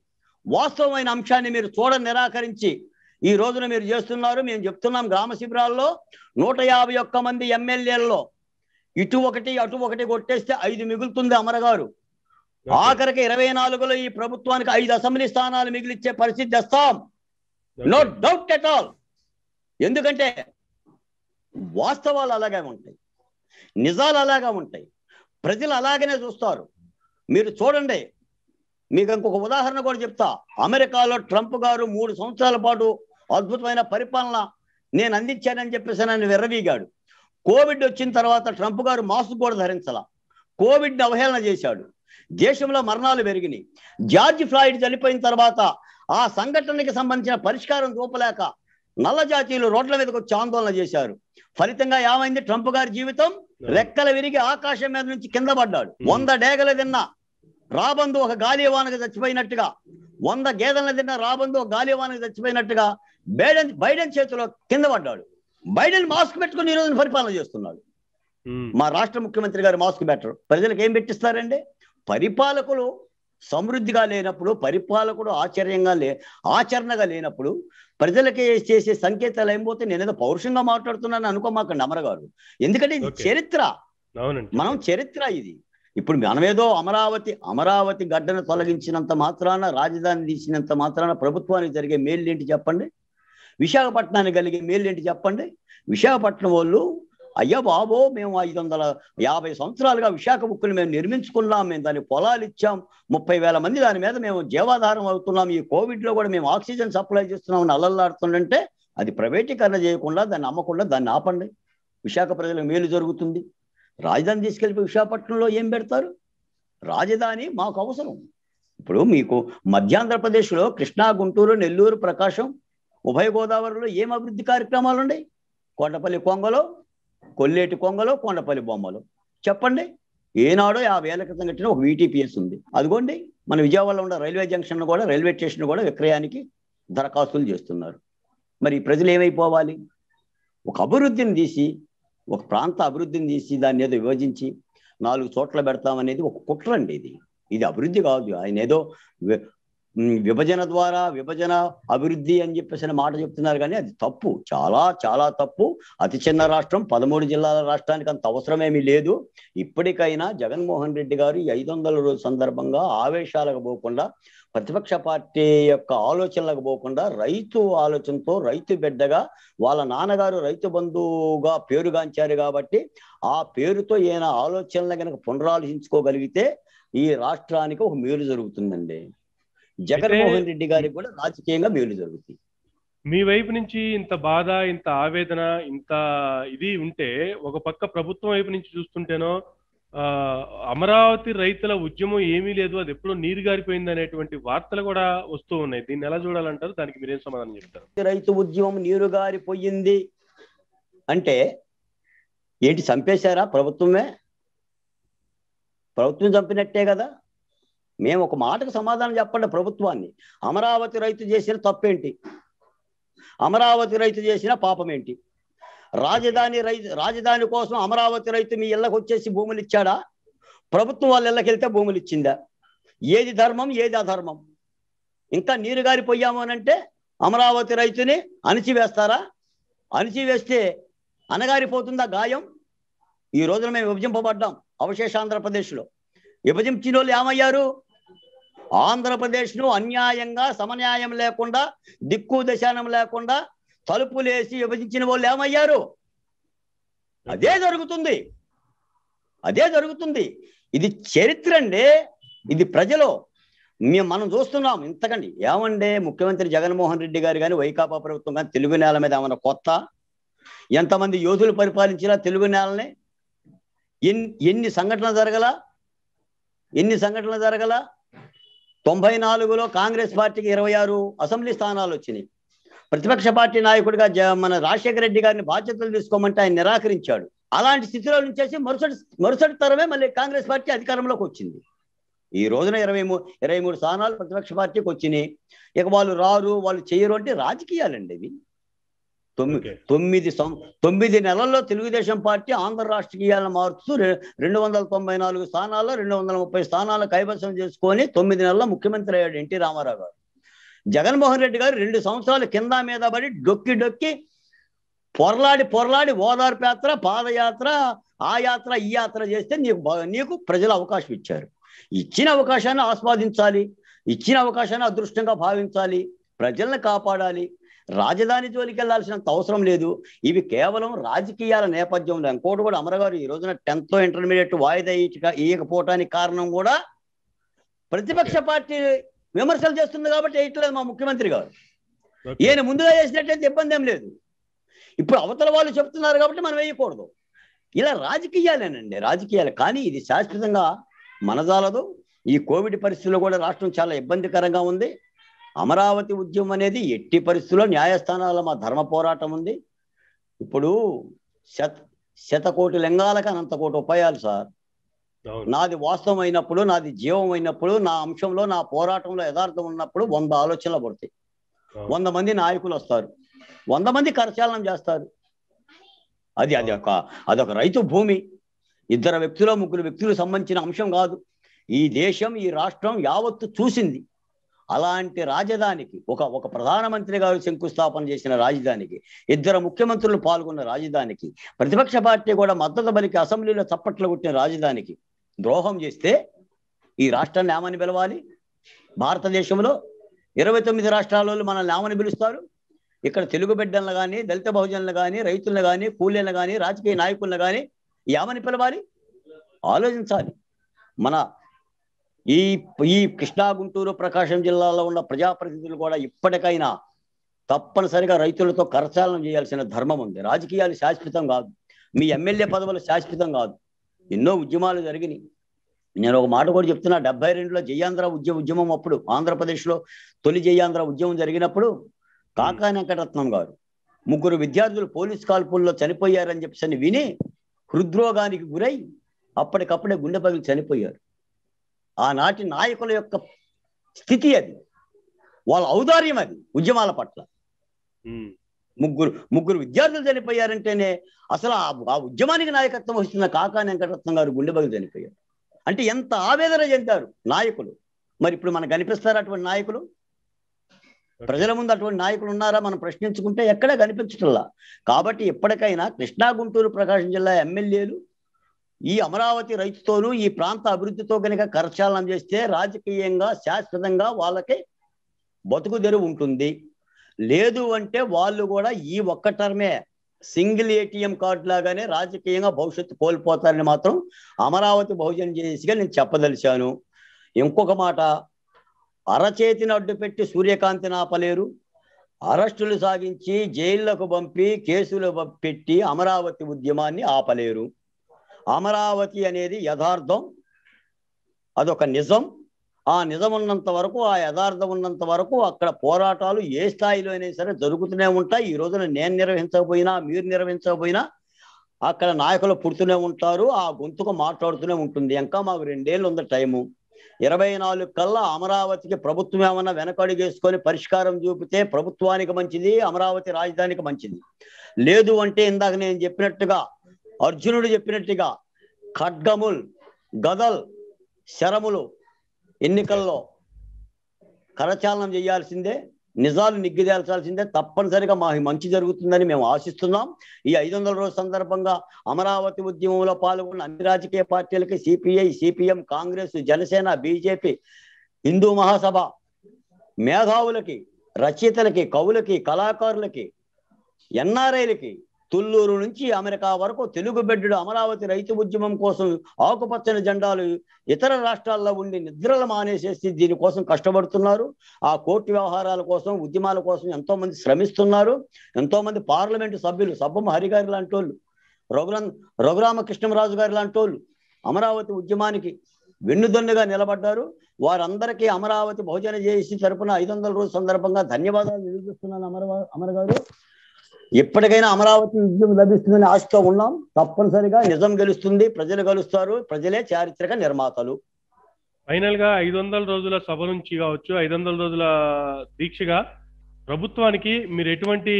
వాస్తవమైన అంశాన్ని మీరు చూడ నిరాకరించి ఈ రోజున మీరు చేస్తున్నారు మేము చెప్తున్నాం గ్రామ శిబిరాల్లో నూట యాభై ఒక్క మంది ఎమ్మెల్యేల్లో ఇటు ఒకటి అటు ఒకటి కొట్టేస్తే ఐదు మిగులుతుంది అమరగారు ఆఖరికి ఇరవై నాలుగులో ఈ ప్రభుత్వానికి ఐదు అసెంబ్లీ స్థానాలు మిగిలిచ్చే పరిస్థితి తెస్తాం నో డౌట్ అట్ ఆల్ ఎందుకంటే వాస్తవాలు అలాగే ఉంటాయి నిజాలు అలాగా ఉంటాయి ప్రజలు అలాగనే చూస్తారు మీరు చూడండి మీకు ఇంకొక ఉదాహరణ కూడా చెప్తా అమెరికాలో ట్రంప్ గారు మూడు సంవత్సరాల పాటు అద్భుతమైన పరిపాలన నేను అందించానని చెప్పేసి నన్ను విర్రవీగాడు కోవిడ్ వచ్చిన తర్వాత ట్రంప్ గారు మాస్క్ కూడా ధరించాల కోవిడ్ని అవహేళన చేశాడు దేశంలో మరణాలు పెరిగినాయి జార్జ్ ఫ్లాయిడ్ చనిపోయిన తర్వాత ఆ సంఘటనకి సంబంధించిన పరిష్కారం చూపలేక నల్ల జాతీయులు రోడ్ల మీదకి వచ్చి ఆందోళన చేశారు ఫలితంగా ఏమైంది ట్రంప్ గారి జీవితం రెక్కల విరిగి ఆకాశం మీద నుంచి కింద పడ్డాడు వంద డేగలు తిన్న రాబందు ఒక గాలివానకు చచ్చిపోయినట్టుగా వంద గేదెలను తిన్న రాబందు ఒక గాలివానకు చచ్చిపోయినట్టుగా బైడెన్ బైడెన్ చేతిలో కింద పడ్డాడు బైడెన్ మాస్క్ పెట్టుకుని ఈ రోజున పరిపాలన చేస్తున్నాడు మా రాష్ట్ర ముఖ్యమంత్రి గారు మాస్క్ పెట్టరు ప్రజలకు ఏం పెట్టిస్తారండి పరిపాలకులు సమృద్ధిగా లేనప్పుడు పరిపాలకుడు ఆశ్చర్యంగా లే ఆచరణగా లేనప్పుడు ప్రజలకి చేసే సంకేతాలు పోతే నేనేదో పౌరుషంగా మాట్లాడుతున్నాను అనుకో మాకు అమరగారు ఎందుకంటే ఇది చరిత్ర మనం చరిత్ర ఇది ఇప్పుడు మనమేదో అమరావతి అమరావతి గడ్డను తొలగించినంత మాత్రాన రాజధాని తీసినంత మాత్రాన ప్రభుత్వానికి జరిగే మేలు ఏంటి చెప్పండి విశాఖపట్నానికి కలిగే మేలు ఏంటి చెప్పండి విశాఖపట్నం వాళ్ళు అయ్యా బాబో మేము ఐదు వందల యాభై సంవత్సరాలుగా విశాఖ ముక్కుని మేము నిర్మించుకున్నాం మేము దాని పొలాలు ఇచ్చాం ముప్పై వేల మంది దాని మీద మేము జీవాధారం అవుతున్నాం ఈ కోవిడ్లో కూడా మేము ఆక్సిజన్ సప్లై చేస్తున్నామని అల్లల్లాడుతుండంటే అది ప్రైవేటీకరణ చేయకుండా దాన్ని అమ్మకుండా దాన్ని ఆపండి విశాఖ ప్రజలకు మేలు జరుగుతుంది రాజధాని తీసుకెళ్ళి విశాఖపట్నంలో ఏం పెడతారు రాజధాని మాకు అవసరం ఇప్పుడు మీకు మధ్యాంధ్రప్రదేశ్లో కృష్ణా గుంటూరు నెల్లూరు ప్రకాశం ఉభయ గోదావరిలో ఏం అభివృద్ధి కార్యక్రమాలు ఉన్నాయి కోటపల్లి కొంగలో కొల్లేటి కొంగలో కొండపల్లి బొమ్మలు చెప్పండి ఏనాడో యాభై వేల క్రితం కట్టిన ఒక వీటీపీఎస్ ఉంది అదిగోండి మన విజయవాడలో ఉన్న రైల్వే జంక్షన్ కూడా రైల్వే స్టేషన్ కూడా విక్రయానికి దరఖాస్తులు చేస్తున్నారు మరి ప్రజలు ఏమైపోవాలి ఒక అభివృద్ధిని తీసి ఒక ప్రాంత అభివృద్ధిని తీసి దాన్ని ఏదో విభజించి నాలుగు చోట్ల పెడతామనేది ఒక కుట్ర అండి ఇది ఇది అభివృద్ధి కాదు ఆయన ఏదో విభజన ద్వారా విభజన అభివృద్ధి అని చెప్పేసిన మాట చెప్తున్నారు కానీ అది తప్పు చాలా చాలా తప్పు అతి చిన్న రాష్ట్రం పదమూడు జిల్లాల రాష్ట్రానికి అంత అవసరమేమీ లేదు ఇప్పటికైనా జగన్మోహన్ రెడ్డి గారు ఈ ఐదు వందల రోజు సందర్భంగా ఆవేశాలకు పోకుండా ప్రతిపక్ష పార్టీ యొక్క ఆలోచనలకు పోకుండా రైతు ఆలోచనతో రైతు బిడ్డగా వాళ్ళ నాన్నగారు రైతు బంధువుగా పేరుగాంచారు కాబట్టి ఆ పేరుతో ఏమైనా ఆలోచనలు కనుక పునరాలోచించుకోగలిగితే ఈ రాష్ట్రానికి ఒక మేలు జరుగుతుందండి జగన్మోహన్ రెడ్డి గారికి కూడా రాజకీయంగా మేలు జరుగుతుంది మీ వైపు నుంచి ఇంత బాధ ఇంత ఆవేదన ఇంత ఇది ఉంటే ఒక పక్క ప్రభుత్వం వైపు నుంచి చూస్తుంటేనో అమరావతి రైతుల ఉద్యమం ఏమీ లేదు అది ఎప్పుడో నీరు గారిపోయింది అనేటువంటి వార్తలు కూడా వస్తూ ఉన్నాయి దీన్ని ఎలా చూడాలంటారు దానికి మీరేం సమాధానం చెప్తారు రైతు ఉద్యమం నీరు గారిపోయింది అంటే ఏంటి చంపేశారా ప్రభుత్వమే ప్రభుత్వం చంపినట్టే కదా మేము ఒక మాటకు సమాధానం చెప్పండి ప్రభుత్వాన్ని అమరావతి రైతు చేసిన తప్పేంటి అమరావతి రైతు చేసిన పాపం ఏంటి రాజధాని రైతు రాజధాని కోసం అమరావతి రైతు మీ ఇళ్ళకు వచ్చేసి భూములు ఇచ్చాడా ప్రభుత్వం వాళ్ళ ఇళ్ళకెళ్తే భూములు ఇచ్చిందా ఏది ధర్మం ఏది అధర్మం ఇంకా నీరు గారిపోయాము అంటే అమరావతి రైతుని అణిచివేస్తారా అణిచివేస్తే అనగారిపోతుందా గాయం ఈ రోజున మేము విభజింపబడ్డాం అవశేష ఆంధ్రప్రదేశ్లో విభజించిన వాళ్ళు ఏమయ్యారు ఆంధ్రప్రదేశ్ను అన్యాయంగా సమన్యాయం లేకుండా దిక్కు దశానం లేకుండా తలుపులేసి విభజించిన వాళ్ళు ఏమయ్యారు అదే జరుగుతుంది అదే జరుగుతుంది ఇది చరిత్ర అండి ఇది ప్రజలు మేము మనం చూస్తున్నాం ఇంతకండి ఏమండే ముఖ్యమంత్రి జగన్మోహన్ రెడ్డి గారు కానీ వైకాపా ప్రభుత్వం కానీ తెలుగు నేల మీద ఏమైనా కొత్త ఎంతమంది యోధులు పరిపాలించినా తెలుగు నేలని ఎన్ని ఎన్ని సంఘటనలు జరగల ఎన్ని సంఘటనలు జరగల తొంభై నాలుగులో కాంగ్రెస్ పార్టీకి ఇరవై ఆరు అసెంబ్లీ స్థానాలు వచ్చినాయి ప్రతిపక్ష పార్టీ నాయకుడిగా మన రాజశేఖర రెడ్డి గారిని బాధ్యతలు తీసుకోమంటే ఆయన నిరాకరించాడు అలాంటి స్థితిలో నుంచేసి మరుసటి మరుసటి తరమే మళ్ళీ కాంగ్రెస్ పార్టీ అధికారంలోకి వచ్చింది ఈ రోజున ఇరవై మూ ఇరవై మూడు స్థానాలు ప్రతిపక్ష పార్టీకి వచ్చినాయి ఇక వాళ్ళు రారు వాళ్ళు చేయరు అంటే రాజకీయాలండి ఇవి తొమ్మిది తొమ్మిది తొమ్మిది నెలల్లో తెలుగుదేశం పార్టీ ఆంధ్ర రాష్ట్రీయాలను మారుస్తూ రెండు వందల తొంభై నాలుగు స్థానాల్లో రెండు వందల ముప్పై స్థానాలు కైవసం చేసుకొని తొమ్మిది నెలల ముఖ్యమంత్రి అయ్యాడు ఎన్టీ రామారావు గారు జగన్మోహన్ రెడ్డి గారు రెండు సంవత్సరాల కింద మీద పడి డొక్కి డొక్కి పొరలాడి పొరలాడి ఓదార్పు యాత్ర పాదయాత్ర ఆ యాత్ర ఈ యాత్ర చేస్తే నీకు నీకు ప్రజలు అవకాశం ఇచ్చారు ఇచ్చిన అవకాశాన్ని ఆస్వాదించాలి ఇచ్చిన అవకాశాన్ని అదృష్టంగా భావించాలి ప్రజల్ని కాపాడాలి రాజధాని జోలికి వెళ్ళాల్సినంత అవసరం లేదు ఇవి కేవలం రాజకీయాల నేపథ్యంలో ఇంకోటి కూడా అమరగారు ఈ రోజున టెన్త్ ఇంటర్మీడియట్ వాయిదా ఇయకపోవటానికి కారణం కూడా ప్రతిపక్ష పార్టీ విమర్శలు చేస్తుంది కాబట్టి వేయట్లేదు మా ముఖ్యమంత్రి గారు ఈయన ముందుగా చేసినట్టయితే ఇబ్బంది ఏం లేదు ఇప్పుడు అవతల వాళ్ళు చెప్తున్నారు కాబట్టి మనం వేయకూడదు ఇలా రాజకీయాలేనండి రాజకీయాలు కానీ ఇది శాశ్వతంగా మనజాలదు ఈ కోవిడ్ పరిస్థితుల్లో కూడా రాష్ట్రం చాలా ఇబ్బందికరంగా ఉంది అమరావతి ఉద్యమం అనేది ఎట్టి పరిస్థితుల్లో న్యాయస్థానాల మా ధర్మ పోరాటం ఉంది ఇప్పుడు శత శతకోటి లింగాలకు కోటి ఉపాయాలు సార్ నాది వాస్తవం అయినప్పుడు నాది జీవం అయినప్పుడు నా అంశంలో నా పోరాటంలో యథార్థం ఉన్నప్పుడు వంద ఆలోచనలు పడతాయి వంద మంది నాయకులు వస్తారు వంద మంది కరచాలనం చేస్తారు అది అది ఒక అదొక రైతు భూమి ఇద్దరు వ్యక్తులు ముగ్గురు వ్యక్తులు సంబంధించిన అంశం కాదు ఈ దేశం ఈ రాష్ట్రం యావత్తు చూసింది అలాంటి రాజధానికి ఒక ఒక ప్రధానమంత్రి గారు శంకుస్థాపన చేసిన రాజధానికి ఇద్దరు ముఖ్యమంత్రులు పాల్గొన్న రాజధానికి ప్రతిపక్ష పార్టీ కూడా మద్దతు బలికి అసెంబ్లీలో చప్పట్లు కొట్టిన రాజధానికి ద్రోహం చేస్తే ఈ రాష్ట్రాన్ని ఏమని పిలవాలి భారతదేశంలో ఇరవై తొమ్మిది రాష్ట్రాలలో మనల్ని ఏమని పిలుస్తారు ఇక్కడ తెలుగు బిడ్డలను కానీ దళిత బహుజనులు కానీ రైతులను కానీ కూలీలను కానీ రాజకీయ నాయకులను కానీ ఏమని పిలవాలి ఆలోచించాలి మన ఈ ఈ కృష్ణా గుంటూరు ప్రకాశం జిల్లాలో ఉన్న ప్రజాప్రతినిధులు కూడా ఇప్పటికైనా తప్పనిసరిగా రైతులతో కరచాలనం చేయాల్సిన ధర్మం ఉంది రాజకీయాలు శాశ్వతం కాదు మీ ఎమ్మెల్యే పదవులు శాశ్వతం కాదు ఎన్నో ఉద్యమాలు జరిగినాయి నేను ఒక మాట కూడా చెప్తున్నా డెబ్బై రెండులో జయాంధ్ర ఉద్యమ ఉద్యమం అప్పుడు ఆంధ్రప్రదేశ్లో తొలి జయాంధ్ర ఉద్యమం జరిగినప్పుడు కాకా వెంకటరత్నం గారు ముగ్గురు విద్యార్థులు పోలీస్ కాల్పుల్లో చనిపోయారని చెప్పేసి విని హృద్రోగానికి గురై అప్పటికప్పుడే గుండె పగిలి చనిపోయారు ఆనాటి నాయకుల యొక్క స్థితి అది వాళ్ళ ఔదార్యం అది ఉద్యమాల పట్ల ముగ్గురు ముగ్గురు విద్యార్థులు చనిపోయారంటేనే అసలు ఆ ఉద్యమానికి నాయకత్వం వస్తున్న కాకా వెంకటరత్నం గారు గుండెబగి చనిపోయారు అంటే ఎంత ఆవేదన చెందారు నాయకులు మరి ఇప్పుడు మనకు కనిపిస్తారు అటువంటి నాయకులు ప్రజల ముందు అటువంటి నాయకులు ఉన్నారా మనం ప్రశ్నించుకుంటే ఎక్కడా కనిపించటంలా కాబట్టి ఎప్పటికైనా కృష్ణా గుంటూరు ప్రకాశం జిల్లా ఎమ్మెల్యేలు ఈ అమరావతి రైతుతోనూ ఈ ప్రాంత అభివృద్ధితో కనుక కరచాలనం చేస్తే రాజకీయంగా శాశ్వతంగా వాళ్ళకి బతుకు తెరువు ఉంటుంది లేదు అంటే వాళ్ళు కూడా ఈ ఒక్క టర్మే సింగిల్ ఏటీఎం కార్డు లాగానే రాజకీయంగా భవిష్యత్తు కోల్పోతారని మాత్రం అమరావతి బహుజన చేసిగా నేను చెప్పదలిచాను ఇంకొక మాట అరచేతిని అడ్డుపెట్టి సూర్యకాంతి నాపలేరు అరెస్టులు సాగించి జైళ్లకు పంపి కేసులు పెట్టి అమరావతి ఉద్యమాన్ని ఆపలేరు అమరావతి అనేది యథార్థం అదొక నిజం ఆ నిజం ఉన్నంత వరకు ఆ యథార్థం ఉన్నంత వరకు అక్కడ పోరాటాలు ఏ స్థాయిలో అయినా సరే జరుగుతూనే ఉంటాయి ఈ రోజున నేను నిర్వహించకపోయినా మీరు నిర్వహించకపోయినా అక్కడ నాయకులు పుడుతూనే ఉంటారు ఆ గొంతుకు మాట్లాడుతూనే ఉంటుంది ఇంకా మాకు రెండేళ్ళు ఉంది టైము ఇరవై నాలుగు కల్లా అమరావతికి ప్రభుత్వం ఏమన్నా వెనకడుగేసుకొని పరిష్కారం చూపితే ప్రభుత్వానికి మంచిది అమరావతి రాజధానికి మంచిది లేదు అంటే ఇందాక నేను చెప్పినట్టుగా అర్జునుడు చెప్పినట్టుగా ఖడ్గముల్ గదల్ శరములు ఎన్నికల్లో కరచాలనం చేయాల్సిందే నిజాలు నిగ్గిదేల్చాల్సిందే తప్పనిసరిగా మా మంచి జరుగుతుందని మేము ఆశిస్తున్నాం ఈ ఐదు వందల రోజు సందర్భంగా అమరావతి ఉద్యమంలో పాల్గొన్న అన్ని రాజకీయ పార్టీలకి CPI CPM Congress Janasena BJP Hindu Mahasabha మేధావులకి రచయితలకి కవులకి కళాకారులకి ఎన్ఆర్ఐలకి తుళ్ళూరు నుంచి అమెరికా వరకు తెలుగు బిడ్డడు అమరావతి రైతు ఉద్యమం కోసం ఆకుపచ్చని జెండాలు ఇతర రాష్ట్రాల్లో ఉండి నిద్రలు మానేసేసి దీనికోసం కష్టపడుతున్నారు ఆ కోర్టు వ్యవహారాల కోసం ఉద్యమాల కోసం ఎంతో మంది శ్రమిస్తున్నారు ఎంతో మంది పార్లమెంటు సభ్యులు సబ్బమ్మ హరిగారి లాంటి వాళ్ళు రఘురామ రఘురామకృష్ణరాజు గారి లాంటి వాళ్ళు అమరావతి ఉద్యమానికి వెన్నుదొన్నుగా నిలబడ్డారు వారందరికీ అమరావతి భోజన చేసి తరపున ఐదు వందల రోజు సందర్భంగా ధన్యవాదాలు తెలియజేస్తున్నాను అమర అమరగారు ఎప్పటికైనా అమరావతి విజయం లభిస్తుందని ఆశతో ఉన్నాం తప్పనిసరిగా నిజం గెలుస్తుంది ప్రజలు గెలుస్తారు ప్రజలే చారిత్రక నిర్మాతలు ఫైనల్ గా ఐదు వందల రోజుల సభ నుంచి కావచ్చు ఐదు వందల రోజుల దీక్షగా ప్రభుత్వానికి మీరు ఎటువంటి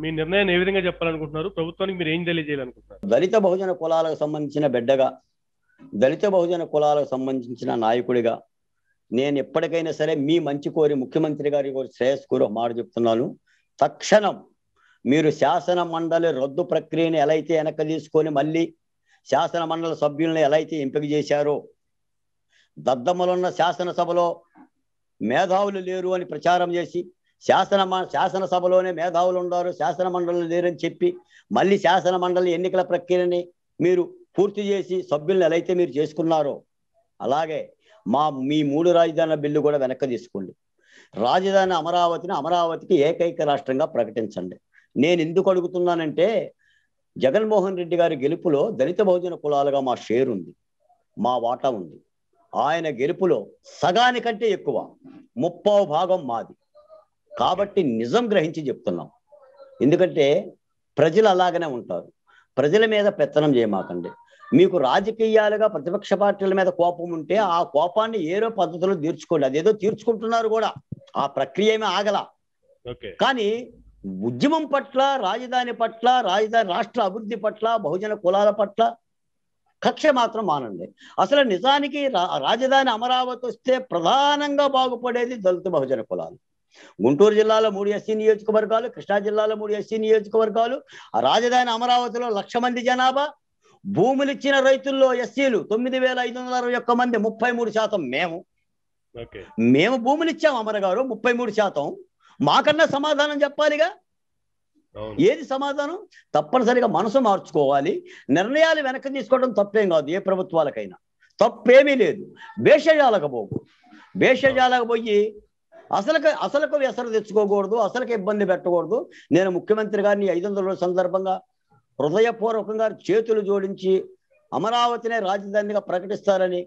మీ నిర్ణయం ఏ విధంగా చెప్పాలనుకుంటున్నారు ప్రభుత్వానికి మీరు ఏం తెలియజేయాలనుకుంటున్నారు దళిత బహుజన కులాలకు సంబంధించిన బిడ్డగా దళిత బహుజన కులాలకు సంబంధించిన నాయకుడిగా నేను ఎప్పటికైనా సరే మీ మంచి కోరి ముఖ్యమంత్రి గారి కోరి శ్రేయస్ కోరి మాట చెప్తున్నాను తక్షణం మీరు శాసన మండలి రద్దు ప్రక్రియను ఎలా అయితే వెనక తీసుకొని మళ్ళీ శాసన మండలి సభ్యులను ఎలా అయితే ఎంపిక చేశారో దద్దమ్మలున్న శాసనసభలో మేధావులు లేరు అని ప్రచారం చేసి శాసన శాసనసభలోనే మేధావులు ఉన్నారు శాసన మండలి లేరని చెప్పి మళ్ళీ శాసన మండలి ఎన్నికల ప్రక్రియని మీరు పూర్తి చేసి సభ్యులను ఎలా అయితే మీరు చేసుకున్నారో అలాగే మా మీ మూడు రాజధానుల బిల్లు కూడా వెనక్కి తీసుకోండి రాజధాని అమరావతిని అమరావతికి ఏకైక రాష్ట్రంగా ప్రకటించండి నేను ఎందుకు అడుగుతున్నానంటే జగన్మోహన్ రెడ్డి గారి గెలుపులో దళిత బహుజన కులాలుగా మా షేర్ ఉంది మా వాటా ఉంది ఆయన గెలుపులో సగానికంటే ఎక్కువ ముప్పావు భాగం మాది కాబట్టి నిజం గ్రహించి చెప్తున్నాం ఎందుకంటే ప్రజలు అలాగనే ఉంటారు ప్రజల మీద పెత్తనం చేయమాకండి మీకు రాజకీయాలుగా ప్రతిపక్ష పార్టీల మీద కోపం ఉంటే ఆ కోపాన్ని ఏదో పద్ధతిలో తీర్చుకోండి అదేదో తీర్చుకుంటున్నారు కూడా ఆ ప్రక్రియ ఏమీ ఆగల కానీ ఉద్యమం పట్ల రాజధాని పట్ల రాజధాని రాష్ట్ర అభివృద్ధి పట్ల బహుజన కులాల పట్ల కక్ష మాత్రం మానండి అసలు నిజానికి రాజధాని అమరావతి వస్తే ప్రధానంగా బాగుపడేది దళిత బహుజన కులాలు గుంటూరు జిల్లాలో మూడు ఎస్సీ నియోజకవర్గాలు కృష్ణా జిల్లాలో మూడు ఎస్సీ నియోజకవర్గాలు రాజధాని అమరావతిలో లక్ష మంది జనాభా ఇచ్చిన రైతుల్లో ఎస్సీలు తొమ్మిది వేల ఐదు వందల అరవై ఒక్క మంది ముప్పై మూడు శాతం మేము మేము భూములు ఇచ్చాం అమరగారు ముప్పై మూడు శాతం మాకన్నా సమాధానం చెప్పాలిగా ఏది సమాధానం తప్పనిసరిగా మనసు మార్చుకోవాలి నిర్ణయాలు వెనక్కి తీసుకోవడం తప్పేం కాదు ఏ ప్రభుత్వాలకైనా తప్పేమీ లేదు భేషజాలకు పోకు భేషజాలకు పోయి అసలుకు అసలుకు వ్యసన తెచ్చుకోకూడదు అసలుకు ఇబ్బంది పెట్టకూడదు నేను ముఖ్యమంత్రి గారిని ఐదు వందల సందర్భంగా హృదయపూర్వకంగా చేతులు జోడించి అమరావతినే రాజధానిగా ప్రకటిస్తారని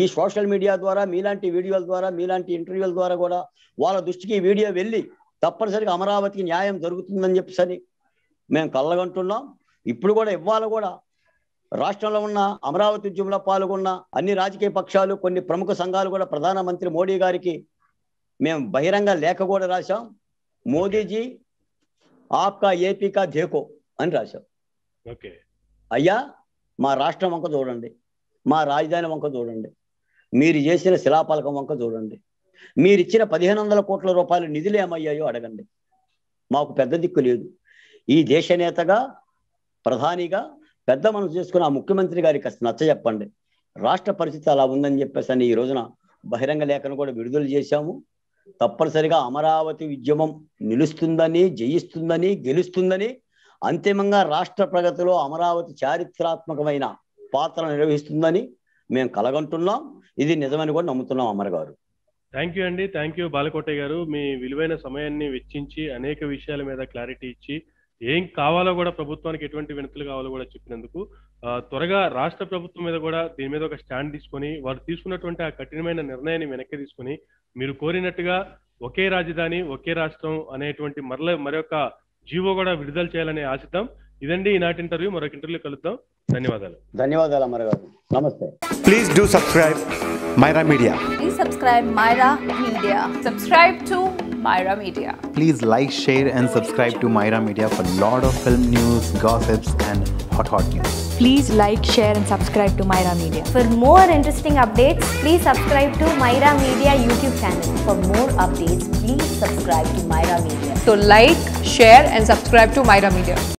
ఈ సోషల్ మీడియా ద్వారా మీలాంటి వీడియోల ద్వారా మీలాంటి ఇంటర్వ్యూల ద్వారా కూడా వాళ్ళ దృష్టికి ఈ వీడియో వెళ్ళి తప్పనిసరిగా అమరావతికి న్యాయం జరుగుతుందని చెప్పేసి మేము కళ్ళగంటున్నాం ఇప్పుడు కూడా ఇవాళ కూడా రాష్ట్రంలో ఉన్న అమరావతి ఉద్యమంలో పాల్గొన్న అన్ని రాజకీయ పక్షాలు కొన్ని ప్రముఖ సంఘాలు కూడా ప్రధానమంత్రి మోడీ గారికి మేము బహిరంగ లేఖ కూడా రాశాం మోదీజీ ఆప్కా ఏపీకా ధేకో అని రాశాం అయ్యా మా రాష్ట్రం వంక చూడండి మా రాజధాని వంక చూడండి మీరు చేసిన శిలాపాలకం వంక చూడండి మీరు ఇచ్చిన పదిహేను వందల కోట్ల రూపాయలు నిధులు ఏమయ్యాయో అడగండి మాకు పెద్ద దిక్కు లేదు ఈ దేశ నేతగా ప్రధానిగా పెద్ద మనసు చేసుకుని ఆ ముఖ్యమంత్రి గారికి నచ్చ చెప్పండి రాష్ట్ర పరిస్థితి అలా ఉందని చెప్పేసి అని ఈ రోజున బహిరంగ లేఖను కూడా విడుదల చేశాము తప్పనిసరిగా అమరావతి ఉద్యమం నిలుస్తుందని జయిస్తుందని గెలుస్తుందని అంతిమంగా రాష్ట్ర ప్రగతిలో అమరావతి చారిత్రాత్మకమైన పాత్ర నిర్వహిస్తుందని మేము కలగంటున్నాం ఇది నిజమని కూడా నమ్ముతున్నాం అమర్ గారు థ్యాంక్ యూ అండి థ్యాంక్ యూ బాలకోటయ్య గారు మీ విలువైన సమయాన్ని వెచ్చించి అనేక విషయాల మీద క్లారిటీ ఇచ్చి ఏం కావాలో కూడా ప్రభుత్వానికి ఎటువంటి వినతులు కావాలో కూడా చెప్పినందుకు త్వరగా రాష్ట్ర ప్రభుత్వం మీద కూడా దీని మీద ఒక స్టాండ్ తీసుకొని వారు తీసుకున్నటువంటి ఆ కఠినమైన నిర్ణయాన్ని వెనక్కి తీసుకొని మీరు కోరినట్టుగా ఒకే రాజధాని ఒకే రాష్ట్రం అనేటువంటి మరల మరొక జీవో కూడా విడుదల చేయాలని ఆశిద్దాం ఇదండి ఈనాటి ఇంటర్వ్యూ మరొక ఇంటర్వ్యూ కలుద్దాం ధన్యవాదాలు ధన్యవాదాలు అమర్ గారు నమస్తే please do subscribe Myra Media please subscribe Myra Media subscribe to Myra Media. Please like, share, and subscribe to Myra Media for a lot of film news, gossips, and hot, hot news. Please like, share, and subscribe to Myra Media. For more interesting updates, please subscribe to Myra Media YouTube channel. For more updates, please subscribe to Myra Media. So, like, share, and subscribe to Myra Media.